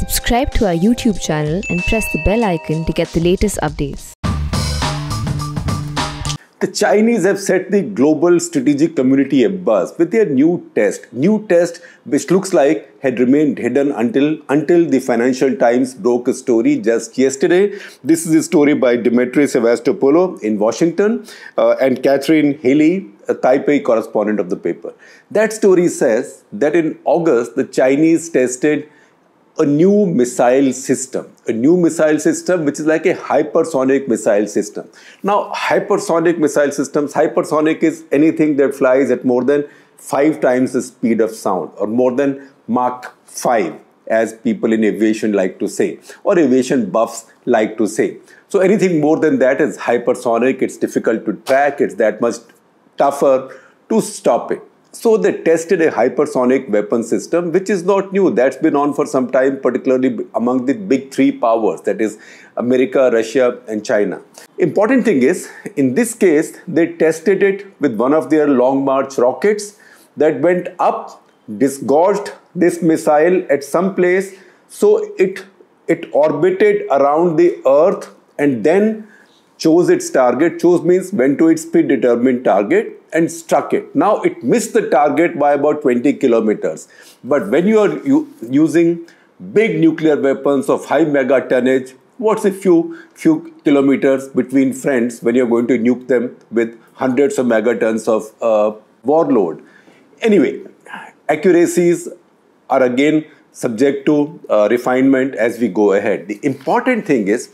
Subscribe to our YouTube channel and press the bell icon to get the latest updates. The Chinese have set the global strategic community a buzz with their new test. New test which looks like had remained hidden until until the Financial Times broke a story just yesterday. This is a story by Dimitri Sevastopoulos in Washington uh, and Catherine Haley, a Taipei correspondent of the paper. That story says that in August the Chinese tested a new missile system, a new missile system which is like a hypersonic missile system. Now, hypersonic missile systems, hypersonic is anything that flies at more than five times the speed of sound or more than Mach 5 as people in aviation like to say or aviation buffs like to say. So anything more than that is hypersonic, it's difficult to track, it's that much tougher to stop it. So they tested a hypersonic weapon system, which is not new. That's been on for some time, particularly among the big three powers, that is America, Russia, and China. Important thing is, in this case, they tested it with one of their Long March rockets that went up, disgorged this missile at some place. So it, it orbited around the Earth and then chose its target. Chose means went to its predetermined target and struck it. Now it missed the target by about 20 kilometers. But when you are using big nuclear weapons of high mega tonnage, what's a few few kilometers between friends when you're going to nuke them with hundreds of megatons of uh, warload? Anyway, accuracies are again subject to uh, refinement as we go ahead. The important thing is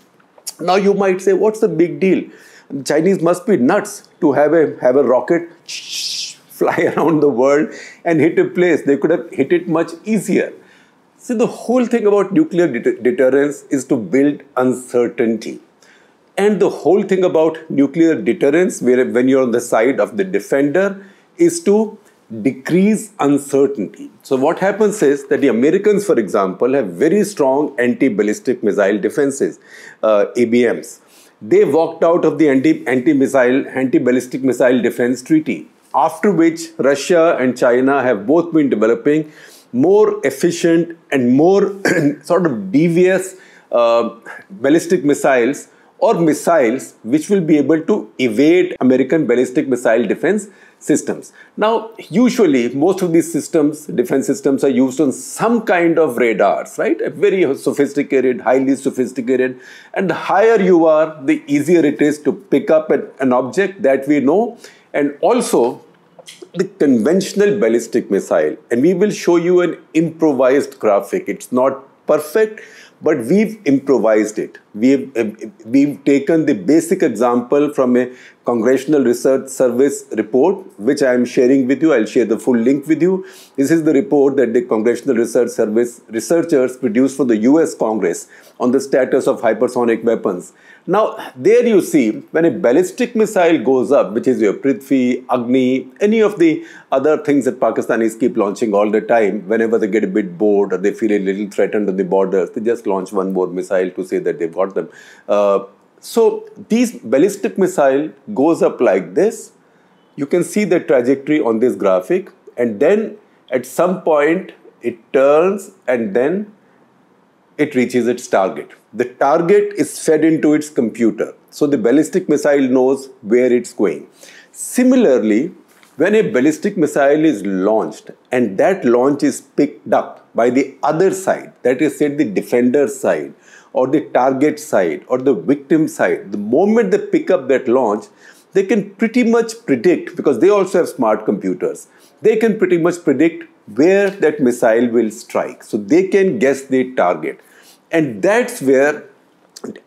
now you might say, what's the big deal? Chinese must be nuts to have a have a rocket fly around the world and hit a place. They could have hit it much easier. See, the whole thing about nuclear deter deterrence is to build uncertainty. And the whole thing about nuclear deterrence, where when you're on the side of the defender, is to decrease uncertainty. So what happens is that the Americans, for example, have very strong anti-ballistic missile defenses, uh, ABMs. They walked out of the anti-missile, anti-ballistic missile defense treaty, after which Russia and China have both been developing more efficient and more sort of devious uh, ballistic missiles or missiles which will be able to evade American ballistic missile defense systems. Now, usually most of these systems, defense systems are used on some kind of radars, right? A very sophisticated, highly sophisticated. And the higher you are, the easier it is to pick up an object that we know. And also the conventional ballistic missile. And we will show you an improvised graphic. It's not perfect, but we've improvised it. We've, uh, we've taken the basic example from a Congressional Research Service report, which I am sharing with you. I'll share the full link with you. This is the report that the Congressional Research Service researchers produced for the US Congress on the status of hypersonic weapons. Now, there you see, when a ballistic missile goes up, which is your Prithvi, Agni, any of the other things that Pakistanis keep launching all the time, whenever they get a bit bored or they feel a little threatened on the borders, they just launch one more missile to say that they've got them. Uh, so these ballistic missile goes up like this. You can see the trajectory on this graphic and then at some point it turns and then it reaches its target. The target is fed into its computer. So the ballistic missile knows where it's going. Similarly, when a ballistic missile is launched and that launch is picked up by the other side, that is said the defender side or the target side or the victim side, the moment they pick up that launch, they can pretty much predict because they also have smart computers. They can pretty much predict where that missile will strike. So they can guess the target. And that's where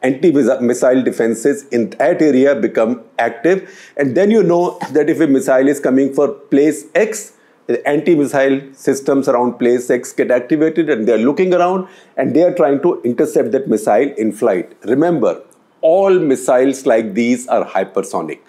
anti-missile defenses in that area become active. And then you know that if a missile is coming for place X, anti-missile systems around place X get activated and they're looking around and they are trying to intercept that missile in flight. Remember, all missiles like these are hypersonic.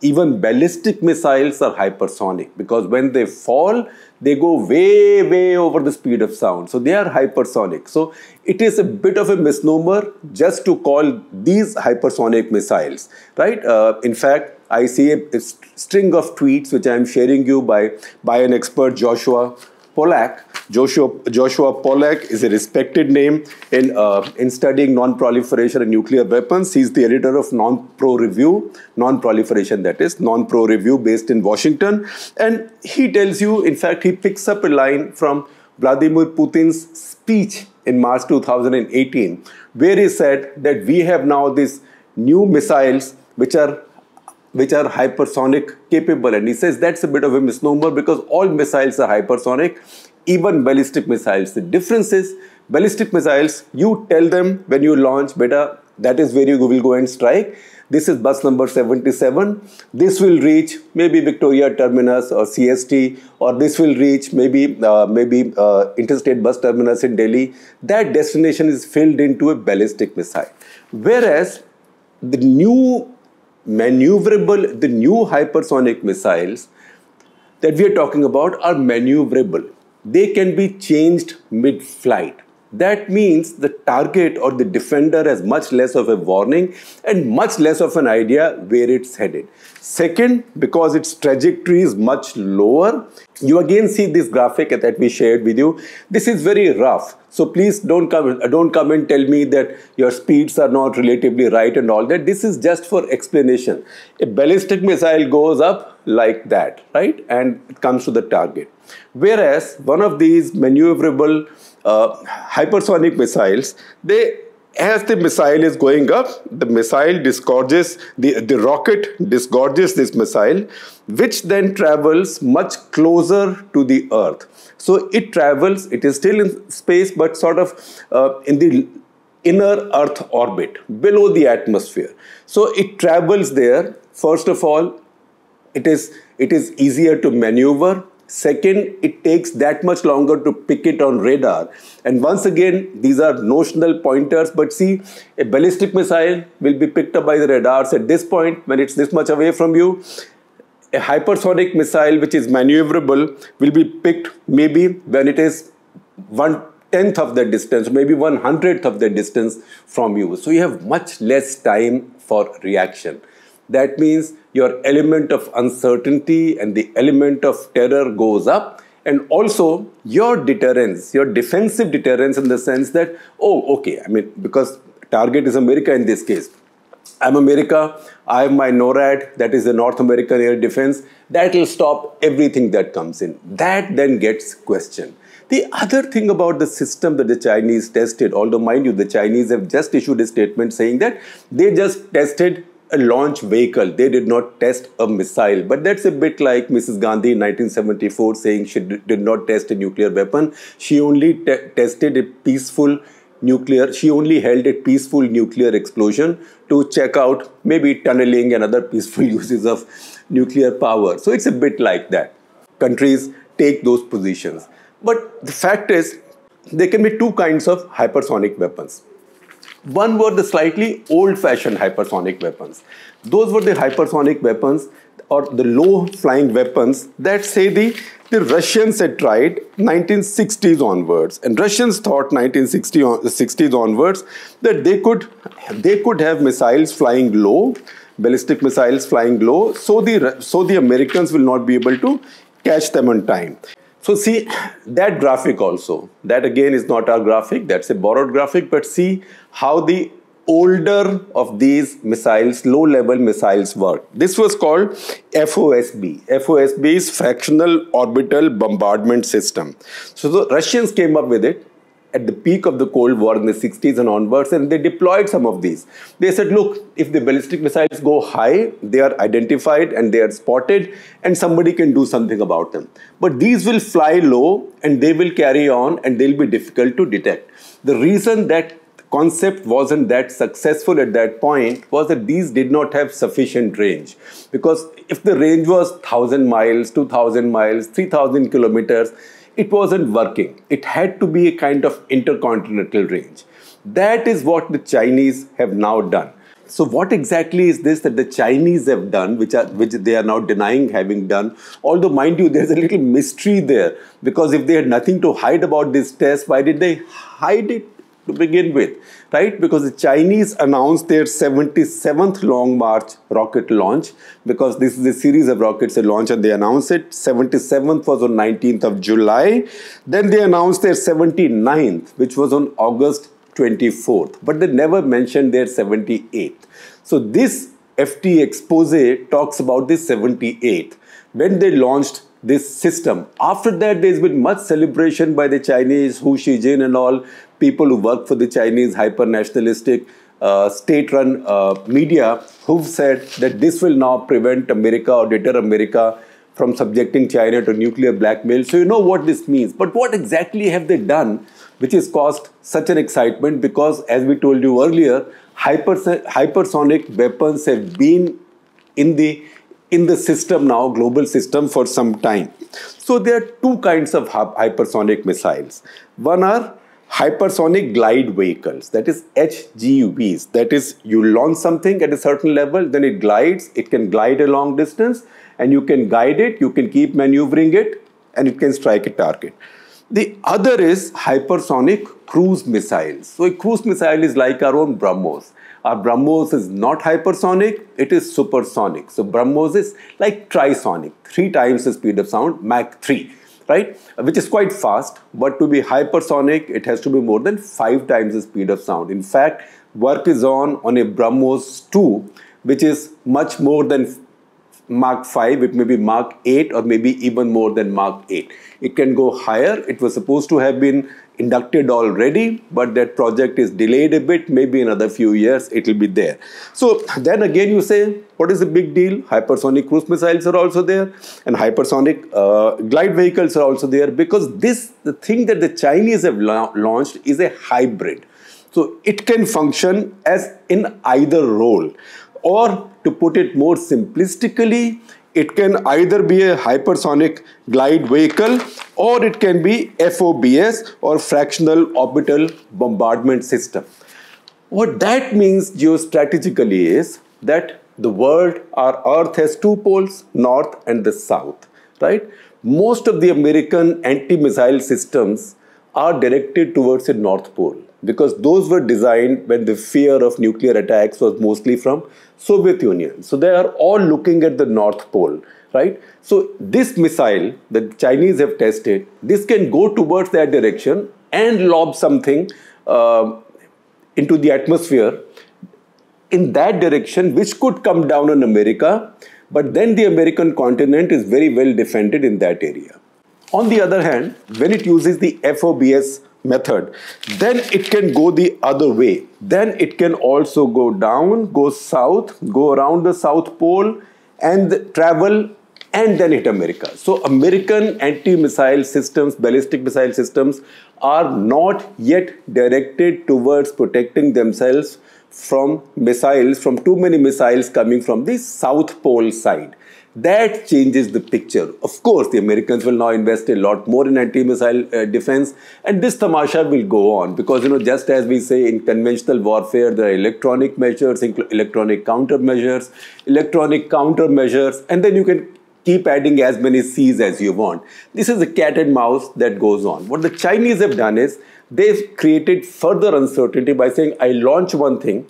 Even ballistic missiles are hypersonic because when they fall, they go way, way over the speed of sound. So they are hypersonic. So it is a bit of a misnomer just to call these hypersonic missiles, right? Uh, in fact, I see a, a string of tweets which I am sharing you by, by an expert, Joshua Polak. Joshua, Joshua Polak is a respected name in, uh, in studying non-proliferation and nuclear weapons. He's the editor of Non-Pro Review, non-proliferation that is, Non-Pro Review based in Washington. And he tells you, in fact, he picks up a line from Vladimir Putin's speech in March 2018, where he said that we have now these new missiles which are which are hypersonic capable. And he says that's a bit of a misnomer because all missiles are hypersonic, even ballistic missiles. The difference is ballistic missiles, you tell them when you launch beta, that is where you will go and strike. This is bus number 77. This will reach maybe Victoria Terminus or CST, or this will reach maybe uh, maybe uh, interstate bus terminus in Delhi. That destination is filled into a ballistic missile. Whereas the new maneuverable, the new hypersonic missiles that we are talking about are maneuverable. They can be changed mid flight. That means the target or the defender has much less of a warning and much less of an idea where it's headed. Second, because its trajectory is much lower, you again see this graphic that we shared with you. This is very rough. So please don't come, don't come and tell me that your speeds are not relatively right and all that. This is just for explanation. A ballistic missile goes up like that, right? And it comes to the target. Whereas one of these maneuverable uh, hypersonic missiles, they as the missile is going up, the missile disgorges, the, the rocket disgorges this missile, which then travels much closer to the earth. So it travels, it is still in space, but sort of uh, in the inner earth orbit, below the atmosphere. So it travels there, first of all, it is, it is easier to maneuver Second, it takes that much longer to pick it on radar. And once again, these are notional pointers. But see, a ballistic missile will be picked up by the radars at this point when it's this much away from you. A hypersonic missile, which is maneuverable, will be picked maybe when it is one tenth of the distance, maybe one hundredth of the distance from you. So you have much less time for reaction. That means your element of uncertainty and the element of terror goes up and also your deterrence your defensive deterrence in the sense that oh okay i mean because target is america in this case i'm america i have my norad that is the north american air defense that will stop everything that comes in that then gets questioned the other thing about the system that the Chinese tested, although mind you, the Chinese have just issued a statement saying that they just tested a launch vehicle. They did not test a missile. But that's a bit like Mrs. Gandhi in 1974 saying she did not test a nuclear weapon. She only te tested a peaceful nuclear, she only held a peaceful nuclear explosion to check out maybe tunneling and other peaceful uses of nuclear power. So it's a bit like that. Countries take those positions. But the fact is, there can be two kinds of hypersonic weapons. One were the slightly old-fashioned hypersonic weapons. Those were the hypersonic weapons or the low-flying weapons that say the, the Russians had tried 1960s onwards. And Russians thought 1960s onwards that they could, they could have missiles flying low, ballistic missiles flying low, so the, so the Americans will not be able to catch them on time. So see that graphic also, that again is not our graphic, that's a borrowed graphic, but see how the older of these missiles, low-level missiles work. This was called FOSB. FOSB is Fractional Orbital Bombardment System. So the Russians came up with it at the peak of the Cold War in the 60s and onwards, and they deployed some of these. They said, look, if the ballistic missiles go high, they are identified and they are spotted, and somebody can do something about them. But these will fly low and they will carry on and they'll be difficult to detect. The reason that concept wasn't that successful at that point was that these did not have sufficient range because if the range was 1000 miles 2000 miles 3000 kilometers it wasn't working. It had to be a kind of intercontinental range. That is what the Chinese have now done. So what exactly is this that the Chinese have done, which are which they are now denying having done? Although, mind you, there's a little mystery there because if they had nothing to hide about this test, why did they hide it? to begin with, right? Because the Chinese announced their 77th Long March rocket launch because this is a series of rockets they launch and they announced it. 77th was on 19th of July. Then they announced their 79th, which was on August 24th, but they never mentioned their 78th. So this FT expose talks about the 78th when they launched this system. After that, there's been much celebration by the Chinese, Hu Xijin and all, people who work for the Chinese hyper nationalistic uh, state run uh, media who've said that this will now prevent America or deter America from subjecting China to nuclear blackmail. So you know what this means. But what exactly have they done which has caused such an excitement? Because as we told you earlier, hypers- hypersonic weapons have been in the in the system now, global system for some time. So there are two kinds of hypersonic missiles. One are hypersonic glide vehicles, that is HGVs. That is, you launch something at a certain level, then it glides, it can glide a long distance, and you can guide it, you can keep maneuvering it, and it can strike a target. The other is hypersonic cruise missiles. So a cruise missile is like our own BrahMos. Our BrahMos is not hypersonic, it is supersonic. So BrahMos is like trisonic, three times the speed of sound, Mach 3 right? Which is quite fast, but to be hypersonic, it has to be more than five times the speed of sound. In fact, work is on on a BrahMos 2, which is much more than Mark 5, it may be Mark 8 or maybe even more than Mark 8. It can go higher. It was supposed to have been inducted already, but that project is delayed a bit. Maybe another few years it will be there. So then again you say, what is the big deal? Hypersonic cruise missiles are also there and hypersonic uh, glide vehicles are also there because this, the thing that the Chinese have la launched is a hybrid. So it can function as in either role or to put it more simplistically, it can either be a hypersonic glide vehicle or it can be FOBS or fractional orbital bombardment system. What that means geostrategically is that the world or earth has two poles, north and the south, right? Most of the American anti-missile systems are directed towards the north pole because those were designed when the fear of nuclear attacks was mostly from Soviet Union. So they are all looking at the North Pole, right? So this missile the Chinese have tested, this can go towards that direction and lob something uh, into the atmosphere in that direction, which could come down on America. But then the American continent is very well defended in that area. On the other hand, when it uses the FOBS method, then it can go the other way. Then it can also go down, go south, go around the South Pole and travel and then hit America. So American anti-missile systems, ballistic missile systems are not yet directed towards protecting themselves from missiles, from too many missiles coming from the South Pole side. That changes the picture. Of course, the Americans will now invest a lot more in anti-missile uh, defense, and this tamasha will go on because you know, just as we say in conventional warfare, there are electronic measures, electronic countermeasures, electronic countermeasures, and then you can keep adding as many C's as you want. This is a cat and mouse that goes on. What the Chinese have done is they've created further uncertainty by saying, I launch one thing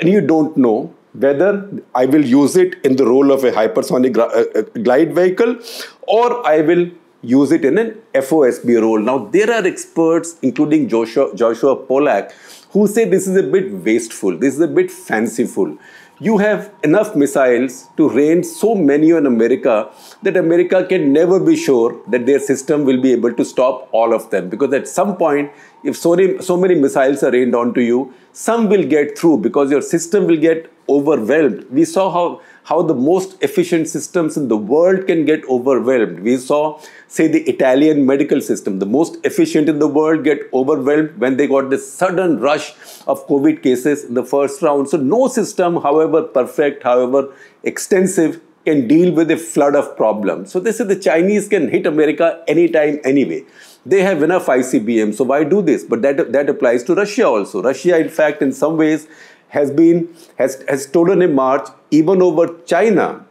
and you don't know whether I will use it in the role of a hypersonic uh, uh, glide vehicle or I will use it in an FOSB role. Now, there are experts, including Joshua, Joshua Pollack, who say this is a bit wasteful, this is a bit fanciful you have enough missiles to rain so many on America that America can never be sure that their system will be able to stop all of them. Because at some point, if so many, so many missiles are rained onto you, some will get through because your system will get overwhelmed. We saw how how the most efficient systems in the world can get overwhelmed. We saw, say, the Italian medical system, the most efficient in the world, get overwhelmed when they got this sudden rush of COVID cases in the first round. So, no system, however perfect, however extensive, can deal with a flood of problems. So, they say the Chinese can hit America anytime, anyway they have enough ICBM, so why do this? But that, that applies to Russia also. Russia, in fact, in some ways has been has, has stolen a march even over China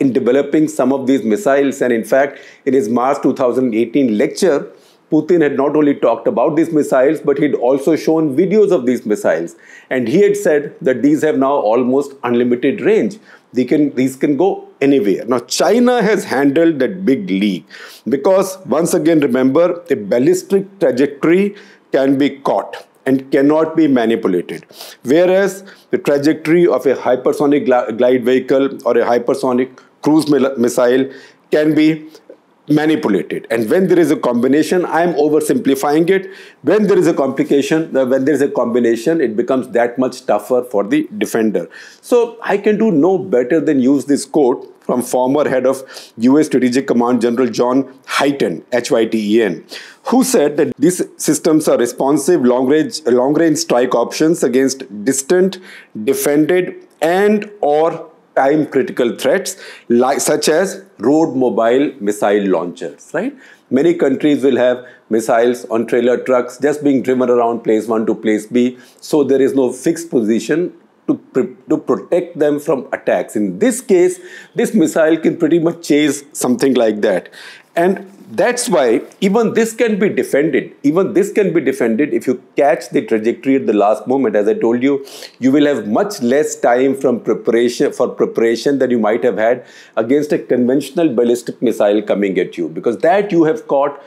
in developing some of these missiles. And in fact, in his March 2018 lecture, Putin had not only talked about these missiles, but he'd also shown videos of these missiles. And he had said that these have now almost unlimited range. They can, these can go anywhere. Now, China has handled that big leak because, once again, remember, a ballistic trajectory can be caught and cannot be manipulated. Whereas the trajectory of a hypersonic glide vehicle or a hypersonic cruise missile can be manipulated. And when there is a combination, I am oversimplifying it. When there is a complication, when there is a combination, it becomes that much tougher for the defender. So I can do no better than use this quote from former head of US Strategic Command General John Hyten, H-Y-T-E-N, who said that these systems are responsive long-range long-range strike options against distant, defended, and or time critical threats like such as road mobile missile launchers right many countries will have missiles on trailer trucks just being driven around place 1 to place b so there is no fixed position to, to protect them from attacks. In this case, this missile can pretty much chase something like that. And that's why even this can be defended. Even this can be defended if you catch the trajectory at the last moment. As I told you, you will have much less time from preparation for preparation than you might have had against a conventional ballistic missile coming at you because that you have caught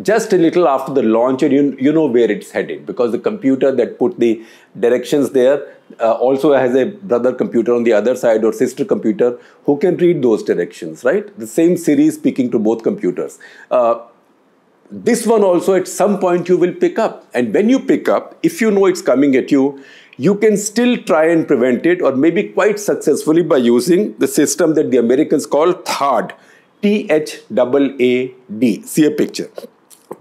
just a little after the launch and you, you know where it's headed because the computer that put the directions there uh, also has a brother computer on the other side or sister computer who can read those directions, right? The same series speaking to both computers. Uh, this one also at some point you will pick up. And when you pick up, if you know it's coming at you, you can still try and prevent it or maybe quite successfully by using the system that the Americans call THAAD. T-H-A-A-D. See a picture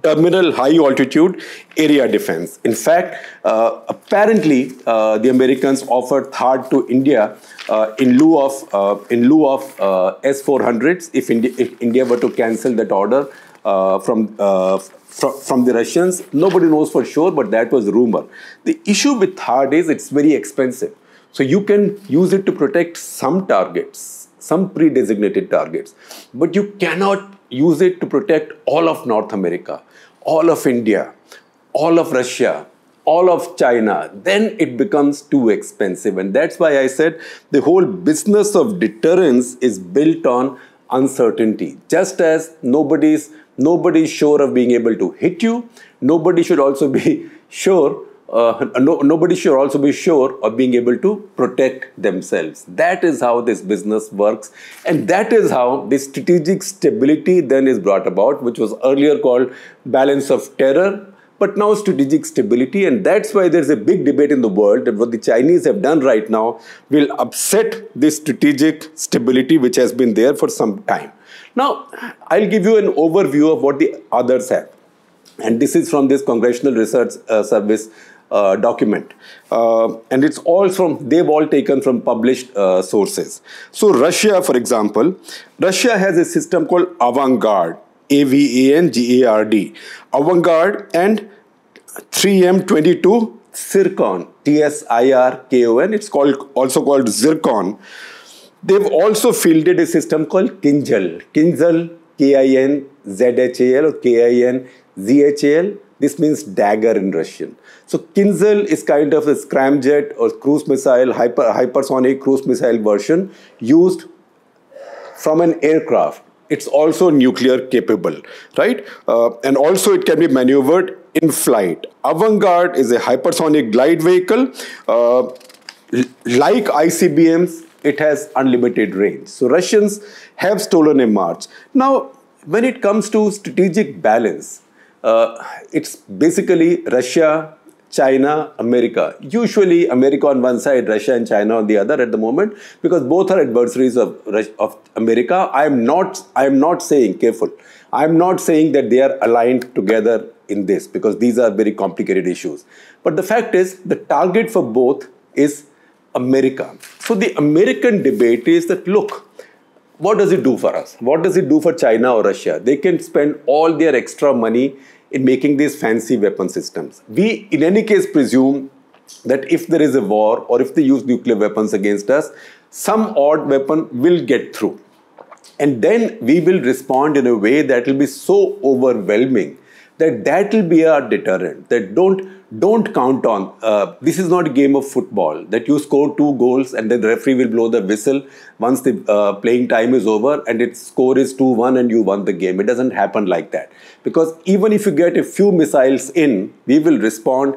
terminal high altitude area defense. In fact, uh, apparently uh, the Americans offered THAAD to India uh, in lieu of uh, in lieu of S-400s uh, if, Indi if, India were to cancel that order uh, from fr from the Russians. Nobody knows for sure, but that was rumor. The issue with THAAD is it's very expensive. So you can use it to protect some targets, some pre-designated targets. But you cannot use it to protect all of North America, all of India, all of Russia, all of China, then it becomes too expensive. And that's why I said the whole business of deterrence is built on uncertainty. Just as nobody's nobody's sure of being able to hit you, nobody should also be sure uh, no, nobody should also be sure of being able to protect themselves. That is how this business works. And that is how the strategic stability then is brought about, which was earlier called balance of terror. But now strategic stability, and that's why there's a big debate in the world that what the Chinese have done right now will upset this strategic stability which has been there for some time. Now, I'll give you an overview of what the others have. And this is from this Congressional Research uh, Service uh, document. Uh, and it's all from, they've all taken from published uh, sources. So Russia, for example, Russia has a system called Avangard, A-V-A-N-G-A-R-D. Avangard and 3M22 Zircon, T-S-I-R-K-O-N. It's called also called Zircon. They've also fielded a system called Kinzel kinzel K-I-N-Z-H-A-L or K-I-N-Z-H-A-L this means dagger in Russian. So Kinzel is kind of a scramjet or cruise missile, hyper, hypersonic cruise missile version used from an aircraft. It's also nuclear capable, right? Uh, and also it can be maneuvered in flight. Avangard is a hypersonic glide vehicle. Uh, like ICBMs, it has unlimited range. So Russians have stolen a march. Now, when it comes to strategic balance, uh, it's basically Russia, China, America. Usually America on one side, Russia and China on the other at the moment because both are adversaries of, of America. I am not, I am not saying, careful, I am not saying that they are aligned together in this because these are very complicated issues. But the fact is the target for both is America. So the American debate is that look, what does it do for us? What does it do for China or Russia? They can spend all their extra money in making these fancy weapon systems. We, in any case, presume that if there is a war or if they use nuclear weapons against us, some odd weapon will get through. And then we will respond in a way that will be so overwhelming that that will be our deterrent. That don't don't count on. Uh, this is not a game of football that you score two goals and then the referee will blow the whistle once the uh, playing time is over and its score is 2 1 and you won the game. It doesn't happen like that. Because even if you get a few missiles in, we will respond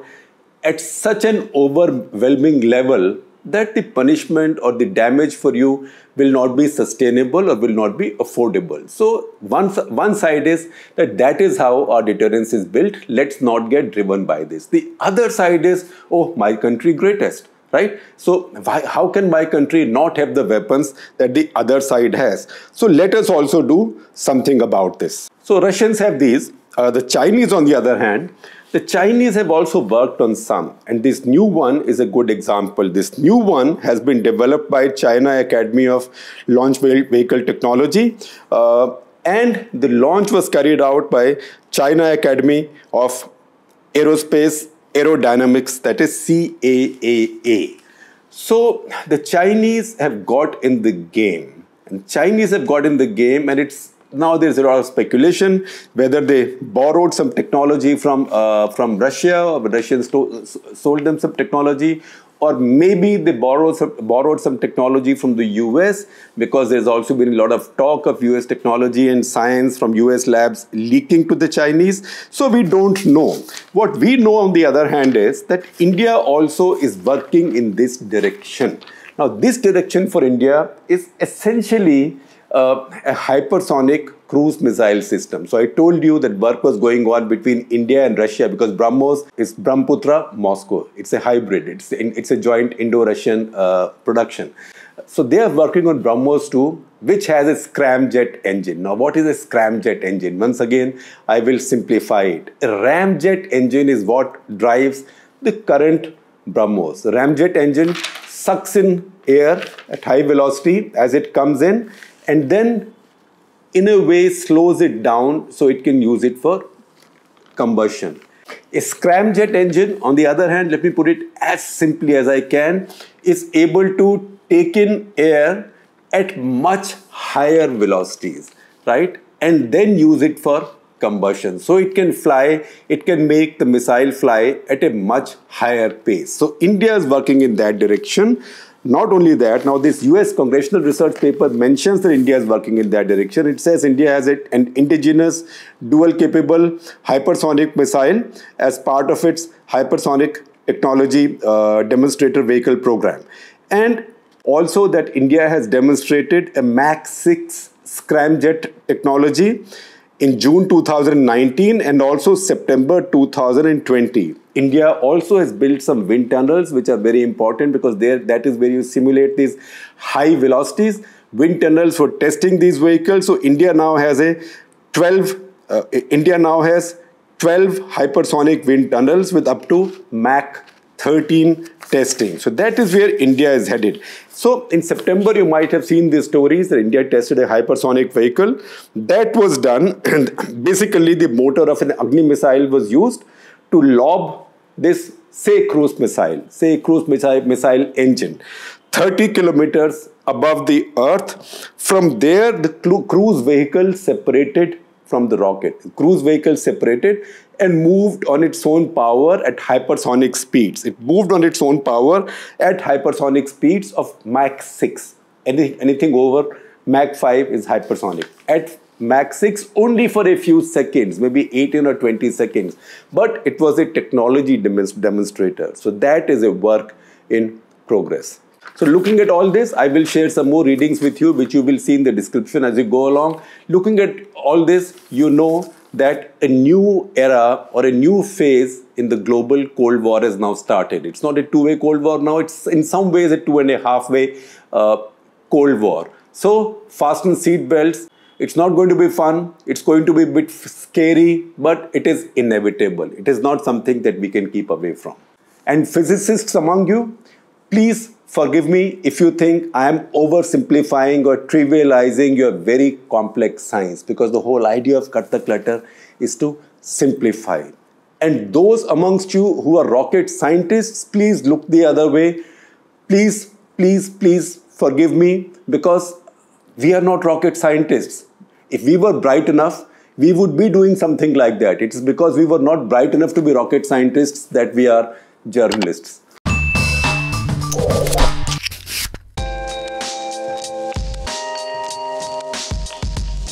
at such an overwhelming level that the punishment or the damage for you will not be sustainable or will not be affordable. So one, one side is that that is how our deterrence is built. Let's not get driven by this. The other side is, oh, my country greatest. Right? So why, how can my country not have the weapons that the other side has? So let us also do something about this. So Russians have these. Uh, the Chinese, on the other hand, the Chinese have also worked on some, and this new one is a good example. This new one has been developed by China Academy of Launch Vehicle Technology, uh, and the launch was carried out by China Academy of Aerospace Aerodynamics, that is CAAA. So the Chinese have got in the game. And Chinese have got in the game, and it's now there's a lot of speculation whether they borrowed some technology from uh, from Russia or Russians sold them some technology or maybe they borrowed some, borrowed some technology from the US because there's also been a lot of talk of US technology and science from US labs leaking to the Chinese. So we don't know. What we know on the other hand is that India also is working in this direction. Now this direction for India is essentially uh, a hypersonic cruise missile system. So I told you that work was going on between India and Russia because BrahMos is Brahmaputra Moscow. It's a hybrid. It's a, it's a joint Indo-Russian uh, production. So they are working on BrahMos 2 which has a scramjet engine. Now what is a scramjet engine? Once again, I will simplify it. A ramjet engine is what drives the current BrahMos. The ramjet engine sucks in air at high velocity as it comes in and then in a way slows it down so it can use it for combustion. A scramjet engine, on the other hand, let me put it as simply as I can, is able to take in air at much higher velocities, right? And then use it for combustion. So it can fly, it can make the missile fly at a much higher pace. So India is working in that direction. Not only that, now this US congressional research paper mentions that India is working in that direction. It says India has an indigenous dual capable hypersonic missile as part of its hypersonic technology uh, demonstrator vehicle program. And also that India has demonstrated a Mach 6 scramjet technology in June 2019 and also September 2020. India also has built some wind tunnels, which are very important because there that is where you simulate these high velocities. Wind tunnels for testing these vehicles. So India now has a 12. Uh, India now has 12 hypersonic wind tunnels with up to Mach 13 testing. So that is where India is headed. So in September, you might have seen these stories that India tested a hypersonic vehicle. That was done, and basically the motor of an Agni missile was used to lob this, say, cruise missile, say, cruise missile, missile engine 30 kilometers above the earth. From there, the cruise vehicle separated from the rocket. The cruise vehicle separated and moved on its own power at hypersonic speeds. It moved on its own power at hypersonic speeds of Mach 6. Any, anything over Mach 5 is hypersonic. At max 6 only for a few seconds maybe 18 or 20 seconds but it was a technology demonstrator so that is a work in progress so looking at all this i will share some more readings with you which you will see in the description as you go along looking at all this you know that a new era or a new phase in the global cold war has now started it's not a two-way cold war now it's in some ways a two and a half way uh, cold war so fasten seatbelts it's not going to be fun, it's going to be a bit scary, but it is inevitable. It is not something that we can keep away from. And physicists among you, please forgive me if you think I am oversimplifying or trivializing your very complex science because the whole idea of cut the clutter is to simplify. And those amongst you who are rocket scientists, please look the other way. Please, please, please forgive me because we are not rocket scientists. If we were bright enough, we would be doing something like that. It's because we were not bright enough to be rocket scientists that we are journalists.